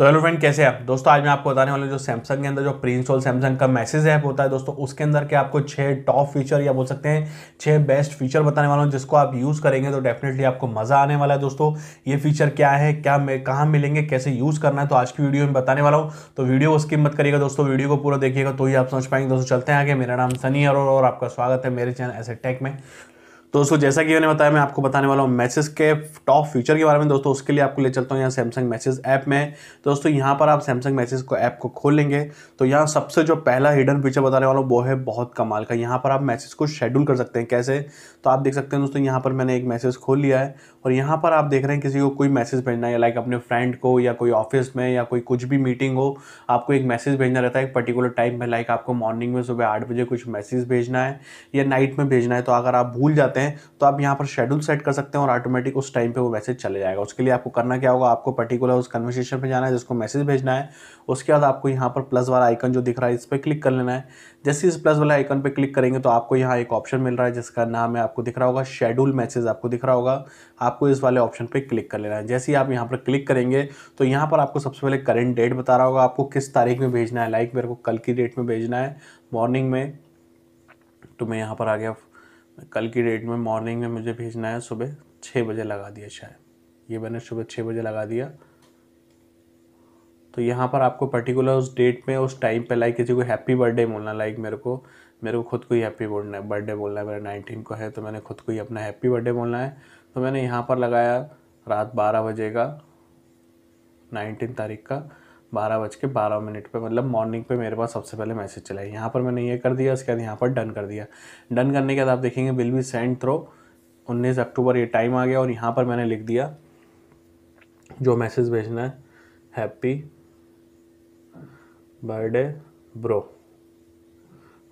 तो hello friend कैसे आप दोस्तों आज मैं आपको बताने वाला हूँ जो सैमसंग के अंदर जो प्री इंस्टॉल सैमसंग का मैसेज ऐप होता है दोस्तों उसके अंदर के आपको छः टॉप फीचर या बोल सकते हैं छः बेस्ट फीचर बताने वाला हूँ जिसको आप यूज़ करेंगे तो डेफिनेटली आपको मज़ा आने वाला है दोस्तों ये फीचर क्या है क्या कहाँ मिलेंगे कैसे यूज़ करना है तो आज की वीडियो में बताने वाला हूँ तो वीडियो उसकी मत करिएगा दोस्तों वीडियो को पूरा देखिएगा तो ही आप समझ पाएंगे दोस्तों चलते हैं आगे मेरा नाम सनी अरोड़ और आपका स्वागत है मेरे चैनल ऐसे टेक में तो दोस्तों जैसा कि मैंने बताया मैं आपको बताने वाला हूँ मैसेज के टॉप फीचर के बारे में दोस्तों उसके लिए आपको ले चलता हूँ यहाँ सैमसंग मैसेज ऐप में दोस्तों यहाँ पर आप सैमसंग मैसेज को ऐप को खोल लेंगे तो यहाँ सबसे जो पहला हिडन फीचर बताने वाला हूँ वो है बहुत कमाल का यहाँ पर आप मैसेज को शेड्यूल कर सकते हैं कैसे तो आप देख सकते हैं दोस्तों यहाँ पर मैंने एक मैसेज खोल लिया है और यहाँ पर आप देख रहे हैं किसी को कोई मैसेज भेजना है लाइक अपने फ्रेंड को या कोई ऑफिस में या कोई कुछ भी मीटिंग हो आपको एक मैसेज भेजना रहता है एक पर्टिकुलर टाइम में लाइक आपको मॉर्निंग में सुबह आठ बजे कुछ मैसेज भेजना है या नाइट में भेजना है तो अगर आप भूल जाते हैं चाहते हैं तो आप यहाँ पर शेड्यूल सेट कर सकते हैं और ऑटोमेटिक उस टाइम पर वो मैसेज चले जाएगा उसके लिए आपको करना क्या होगा आपको पर्टिकुलर उस कन्वर्सेशन पर जाना है जिसको मैसेज भेजना है उसके बाद आपको यहाँ पर प्लस वाला आइकन जो दिख रहा है इस पर क्लिक कर लेना है जैसे इस प्लस वाले आइकन पर क्लिक करेंगे तो आपको यहाँ एक ऑप्शन मिल रहा है जिसका नाम है आपको दिख रहा होगा शेड्यूल मैसेज आपको दिख रहा होगा आपको इस वाले ऑप्शन पर क्लिक कर लेना है जैसे ही आप यहाँ पर क्लिक करेंगे तो यहाँ पर आपको सबसे पहले करेंट डेट बता रहा होगा आपको किस तारीख में भेजना है लाइक मेरे को कल की डेट में भेजना है मॉर्निंग में तो मैं यहाँ पर आ गया कल की डेट में मॉर्निंग में मुझे भेजना है सुबह छः बजे लगा दिया शायद ये मैंने सुबह छः बजे लगा दिया तो यहाँ पर आपको पर्टिकुलर उस डेट में उस टाइम पे लाइक किसी को हैप्पी बर्थडे बोलना लाइक मेरे को मेरे को खुद को ही हैप्पी बोलना है बर्थडे बोलना है मेरा नाइनटीन को है तो मैंने खुद को ही अपना हैप्पी बर्थडे बोलना है तो मैंने यहाँ पर लगाया रात बारह बजे का नाइनटीन तारीख का बारह बज के बारह मिनट पर मतलब मॉर्निंग पे मेरे पास सबसे पहले मैसेज चला है यहाँ पर मैंने ये कर दिया उसके बाद यहाँ पर डन कर दिया डन करने के बाद आप देखेंगे बिल भी सेंड थ्रो उन्नीस अक्टूबर ये टाइम आ गया और यहाँ पर मैंने लिख दिया जो मैसेज भेजना है हैप्पी बर्थडे ब्रो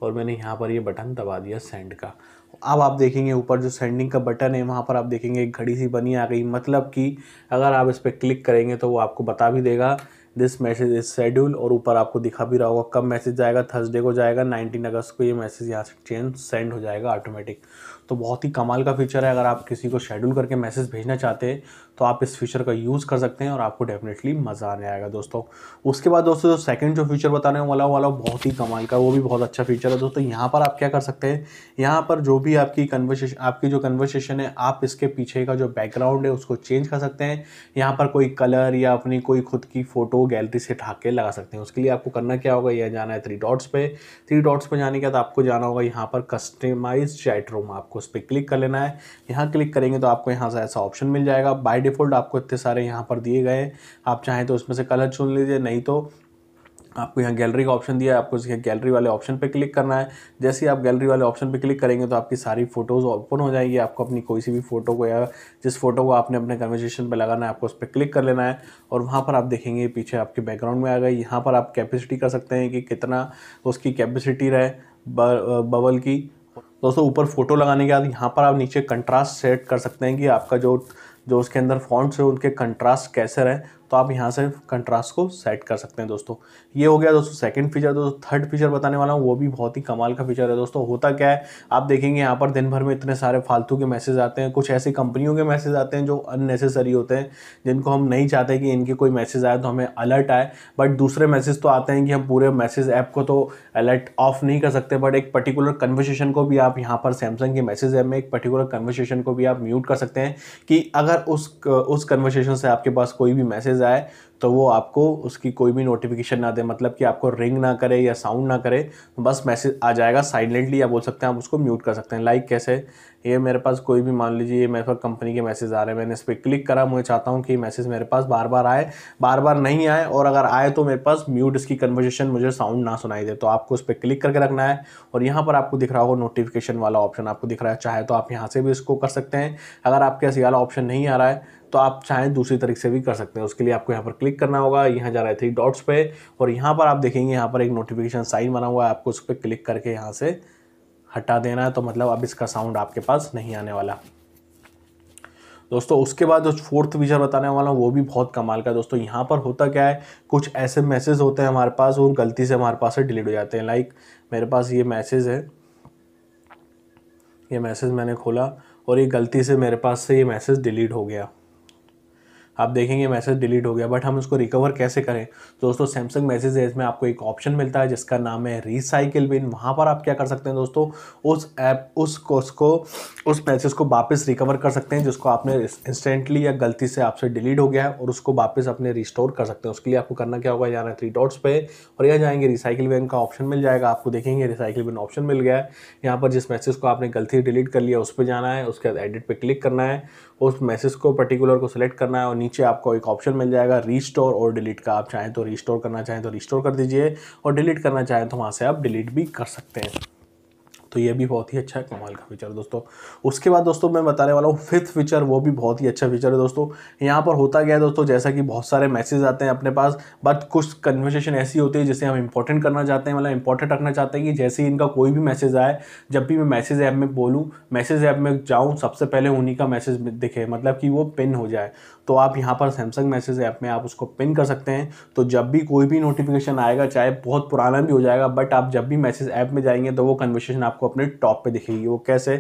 और मैंने यहाँ पर ये बटन दबा दिया सेंड का अब आप देखेंगे ऊपर जो सेंडिंग का बटन है वहाँ पर आप देखेंगे एक घड़ी सी बनी आ गई मतलब कि अगर आप इस पर क्लिक करेंगे तो वो आपको बता भी देगा दिस मैसेज इज शेड्यूल और ऊपर आपको दिखा भी रहा होगा कब मैसेज जाएगा थर्सडे को जाएगा नाइनटीन अगस्त को ये मैसेज यहाँ से चेंज सेंड हो जाएगा ऑटोमेटिक तो बहुत ही कमाल का फीचर है अगर आप किसी को शेड्यूल करके मैसेज भेजना चाहते हैं तो आप इस फीचर का यूज़ कर सकते हैं और आपको डेफिनेटली मज़ा आने आएगा दोस्तों उसके बाद दोस्तों जो सेकंड जो फीचर बताने वाला वाला बहुत ही कमाल का वो भी बहुत अच्छा फीचर है दोस्तों यहाँ पर आप क्या कर सकते हैं यहाँ पर जो भी आपकी कन्वर्सेशन आपकी जो कन्वर्सेशन है आप इसके पीछे का जो बैकग्राउंड है उसको चेंज कर सकते हैं यहाँ पर कोई कलर या अपनी कोई खुद की फ़ोटो गैलरी से ठाक के लगा सकते हैं उसके लिए आपको करना क्या होगा यह जाना है थ्री डॉट्स पे थ्री डॉट्स पे जाने के बाद आपको जाना होगा यहाँ पर कस्टमाइज चैट रूम आपको उस पर क्लिक कर लेना है यहाँ क्लिक करेंगे तो आपको यहाँ से ऐसा ऑप्शन मिल जाएगा बाई डिफ़ॉल्ट आपको इतने सारे यहाँ पर दिए गए आप चाहें तो उसमें से कलर चुन लीजिए नहीं तो आपको यहाँ गैलरी का ऑप्शन दिया है आपको इसके गैलरी वाले ऑप्शन पे क्लिक करना है जैसे ही आप गैलरी वाले ऑप्शन पे क्लिक करेंगे तो आपकी सारी फोटोज़ ओपन हो जाएंगी आपको अपनी कोई सी भी फोटो को या जिस फोटो को आपने अपने कन्वर्जेशन पे लगाना है आपको उस पर क्लिक कर लेना है और वहाँ पर आप देखेंगे पीछे आपके बैकग्राउंड में आ गए यहाँ पर आप कैपेसिटी कर सकते हैं कि कितना उसकी कैपेसिटी रहे बबल की दोस्तों ऊपर फोटो लगाने के बाद यहाँ पर आप नीचे कंट्रास्ट सेट कर सकते हैं कि आपका जो जो उसके अंदर फॉन्ट्स है उनके कंट्रास्ट कैसे रहें तो आप यहाँ से कंट्रास्ट को सेट कर सकते हैं दोस्तों ये हो गया दोस्तों सेकंड फीचर दोस्तों थर्ड फीचर बताने वाला हूँ वो भी बहुत ही कमाल का फीचर है दोस्तों होता क्या है आप देखेंगे यहाँ पर दिन भर में इतने सारे फालतू के मैसेज आते हैं कुछ ऐसी कंपनियों के मैसेज आते हैं जो अननेसेसरी होते हैं जिनको हम नहीं चाहते कि इनके कोई मैसेज आए तो हमें अलर्ट आए बट दूसरे मैसेज तो आते हैं कि हम पूरे मैसेज ऐप को तो अलर्ट ऑफ नहीं कर सकते बट एक पर्टिकुलर कन्वर्सेशन को भी आप यहाँ पर सैमसंग के मैसेज ऐप में एक पर्टिकुलर कन्वर्सेशन को भी आप म्यूट कर सकते हैं कि अगर उस उस कन्वर्सेशन से आपके पास कोई भी मैसेज मैसेज आए तो वो आपको उसकी कोई भी नोटिफिकेशन ना दे मतलब कि आपको रिंग ना करे या साउंड ना करे तो बस मैसेज आ जाएगा साइलेंटली या बोल सकते हैं आप उसको म्यूट कर सकते हैं लाइक कैसे ये मेरे पास कोई भी मान लीजिए ये मेरे पास कंपनी के मैसेज आ रहे हैं मैंने इस पर क्लिक करा मुझे चाहता हूँ कि मैसेज मेरे पास बार बार आए बार बार नहीं आए और अगर आए तो मेरे पास म्यूट इसकी कन्वर्जेशन मुझे साउंड ना सुनाई दे तो आपको उस पर क्लिक करके रखना है और यहाँ पर आपको दिख रहा होगा नोटिफिकेशन वाला ऑप्शन आपको दिख रहा है चाहे तो आप यहाँ से भी इसको कर सकते हैं अगर आपके ऐसे वाला ऑप्शन नहीं आ रहा है तो आप चाहें दूसरी तरीके से भी कर सकते हैं उसके लिए आपको यहाँ पर क्लिक करना होगा यहाँ जा रहा है थ्री डॉट्स पे और यहाँ पर आप देखेंगे यहाँ पर एक नोटिफिकेशन साइन बना हुआ है आपको उस पर क्लिक करके यहाँ से हटा देना है तो मतलब अब इसका साउंड आपके पास नहीं आने वाला दोस्तों उसके बाद जो फोर्थ फीचर बताने वाला हूँ वो भी बहुत कमाल का दोस्तों यहाँ पर होता क्या है कुछ ऐसे मैसेज होते हैं हमारे पास वो गलती से हमारे पास से डिलीट हो जाते हैं लाइक मेरे पास ये मैसेज है ये मैसेज मैंने खोला और ये गलती से मेरे पास से ये मैसेज डिलीट हो गया आप देखेंगे मैसेज डिलीट हो गया बट हम उसको रिकवर कैसे करें तो दोस्तों सैमसंग मैसेज ऐप में आपको एक ऑप्शन मिलता है जिसका नाम है रिसाइकिल बिन वहाँ पर आप क्या कर सकते हैं दोस्तों उस ऐप उस उसको उस मैसेज को वापस रिकवर कर सकते हैं जिसको आपने इंस्टेंटली या गलती से आपसे डिलीट हो गया है और उसको वापस अपने रिस्टोर कर सकते हैं उसके लिए आपको करना क्या होगा जाना है थ्री डॉट्स पे और यह जाएंगे रिसाइकिल बिन का ऑप्शन मिल जाएगा आपको देखेंगे रिसाइकिल बिन ऑप्शन मिल गया है यहाँ पर जिस मैसेज को आपने गलती डिलीट कर लिया उस पर जाना है उसके बाद एडिट पर क्लिक करना है उस मैसेज को पर्टिकुलर को सिलेक्ट करना है और नीचे आपको एक ऑप्शन मिल जाएगा रीस्टोर और डिलीट का आप चाहें तो रीस्टोर करना चाहें तो रिस्टोर कर दीजिए और डिलीट करना चाहें तो वहाँ से आप डिलीट भी कर सकते हैं तो ये भी बहुत ही अच्छा है कमाल का फीचर दोस्तों उसके बाद दोस्तों मैं बताने वाला हूँ फिफ्थ फीचर वो भी बहुत ही अच्छा फीचर है दोस्तों यहाँ पर होता गया है दोस्तों जैसा कि बहुत सारे मैसेज आते हैं अपने पास बट कुछ कन्वर्सेशन ऐसी होती है जिसे हम इंपॉर्टेंट करना चाहते हैं मतलब इंपॉर्टेंट रखना चाहते हैं कि जैसे ही इनका कोई भी मैसेज आए जब भी मैं मैसेज ऐप में बोलूँ मैसेज ऐप में जाऊँ सबसे पहले उन्हीं का मैसेज दिखे मतलब कि वो पिन हो जाए तो आप यहाँ पर सैमसंग मैसेज ऐप में आप उसको पिन कर सकते हैं तो जब भी कोई भी नोटिफिकेशन आएगा चाहे बहुत पुराना भी हो जाएगा बट आप जब भी मैसेज ऐप में जाएंगे तो वो कन्वर्सेशन आपको अपने टॉप पे दिखेगी वो कैसे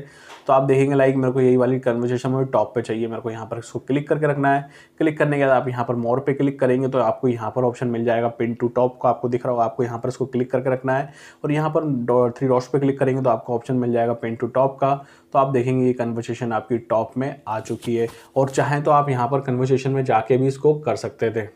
तो आप देखेंगे लाइक मेरे को यही वाली कन्वर्सेशन मुझे टॉप पे चाहिए मेरे को यहाँ पर इसको क्लिक करके रखना है क्लिक करने के बाद आप यहाँ पर मोर पे क्लिक करेंगे तो आपको यहाँ पर ऑप्शन मिल जाएगा पिन टू टॉप का आपको दिख रहा होगा आपको यहाँ पर इसको क्लिक करके रखना है और यहाँ पर थ्री डॉट्स पे क्लिक करेंगे तो आपको ऑप्शन मिल जाएगा पिन टू टॉप का तो आप देखेंगे ये कन्वर्सेशन आपकी टॉप में आ चुकी है और चाहें तो आप यहाँ पर कन्वर्सेशन में जाके भी इसको कर सकते थे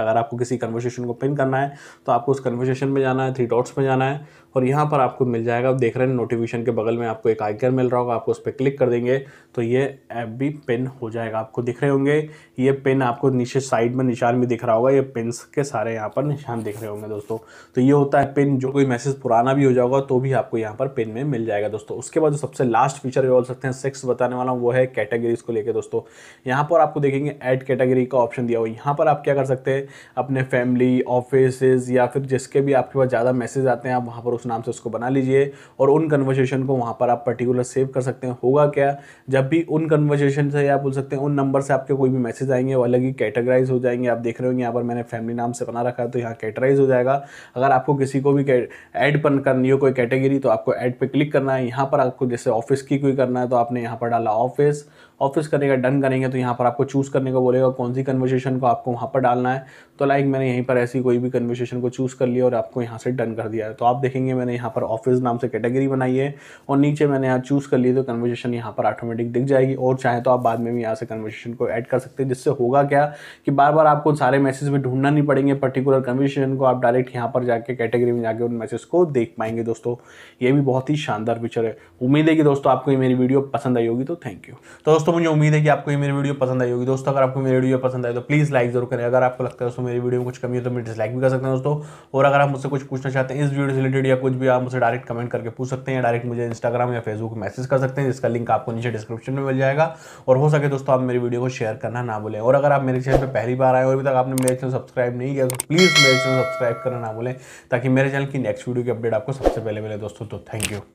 अगर आपको किसी कन्वर्सेशन को पिन करना है तो आपको उस कन्वर्सेशन में जाना है थ्री डॉट्स में जाना है और यहाँ पर आपको मिल जाएगा आप देख रहे हैं नोटिफिकेशन के बगल में आपको एक आइकन मिल रहा होगा आपको उस पर क्लिक कर देंगे तो ये ऐप भी पिन हो जाएगा आपको दिख रहे होंगे ये पिन आपको नीचे साइड में निशान भी दिख रहा होगा ये पिन के सारे यहाँ पर निशान दिख रहे होंगे दोस्तों तो ये होता है पिन जो कोई मैसेज पुराना भी हो जाएगा तो भी आपको यहाँ पर पिन में मिल जाएगा दोस्तों उसके बाद जो सबसे लास्ट फीचर बोल सकते हैं सिक्स बताने वाला वो है कैटेगरीज को लेकर दोस्तों यहाँ पर आपको देखेंगे ऐड कैटेगरी का ऑप्शन दिया हुआ यहाँ पर आप क्या कर सकते हैं अपने फैमिली ऑफिस या फिर जिसके भी आपके पास ज़्यादा मैसेज आते हैं आप वहाँ पर उस नाम से उसको बना लीजिए और उन कन्वर्सेशन को वहाँ पर आप पर्टिकुलर सेव कर सकते हैं होगा क्या जब भी उन कन्वर्सेशन से आप बोल सकते हैं उन नंबर से आपके कोई भी मैसेज आएंगे वो अलग ही कैटेगराइज हो जाएंगे आप देख रहे होंगे यहाँ पर मैंने फैमिली नाम से बना रखा है तो यहाँ कैटेगराइज हो जाएगा अगर आपको किसी को भी ऐड पर करनी हो कोई कैटेगरी तो आपको ऐड पर क्लिक करना है यहाँ पर आपको जैसे ऑफिस की कोई करना है तो आपने यहाँ पर डाला ऑफिस ऑफिस करने का डन करेंगे तो यहाँ पर आपको चूज़ करने को बोलेगा कौन सी कन्वर्सेशन को आपको वहाँ पर डालना है तो लाइक मैंने यहीं पर ऐसी कोई भी कन्वर्सेशन को चूज़ कर लिया और आपको यहाँ से डन कर दिया है तो आप देखेंगे मैंने यहाँ पर ऑफिस नाम से कैटेगरी बनाई है और नीचे मैंने यहाँ चूज़ कर ली तो कन्वर्सेशन यहाँ पर ऑटोमेटिक दिख जाएगी और चाहे तो आप बाद में भी यहाँ से कन्वर्सेशन को ऐड कर सकते हैं जिससे होगा क्या कि बार बार आपको सारे मैसेज में ढूंढना नहीं पड़ेंगे पर्टिकुलर कन्वर्सेशन को आप डायरेक्ट यहाँ पर जाके कैटेगरी में जाकर उन मैसेज को देख पाएंगे दोस्तों ये भी बहुत ही शानदार फीचर है उम्मीद है कि दोस्तों आपको ये मेरी वीडियो पसंद आई होगी तो थैंक यू तो दोस्तों दोस्तों मुझे उम्मीद है कि आपको ये मेरी वीडियो पसंद आई होगी दोस्तों अगर आपको मेरी वीडियो पसंद आए तो प्लीज़ लाइक जरूर करें अगर आपको लगता है दोस्तों मेरी वीडियो में कुछ कमी है तो मैं डिसलाइक भी कर सकते हैं दोस्तों और अगर आप मुझसे कुछ पूछना चाहते हैं इस वीडियो से रिलेटेड या कुछ भी आप मुझे डायरेक्ट कमेंट करके पूछ सकते हैं या डायरेक्ट मुझे इंस्टाग्राम या फेसबुक मैसेज कर सकते हैं जिसका लिंक आपको नीचे डिस्क्रिप्शन में मिल जाएगा और हो सके दोस्तों आप मेरी वीडियो को शेयर करना ना भूलें और अगर आप मेरे चैनल पर पहली बार आए और अभी तक आपने मेरे चैनल सब्सक्राइब नहीं किया तो प्लीज़ मेरे चैनल सब्सक्राइब करना ना भूलें ताकि मेरे चैनल की नेक्स्ट वीडियो की अपडेट आपको सबसे पहले मिले दोस्तों तो थैंक यू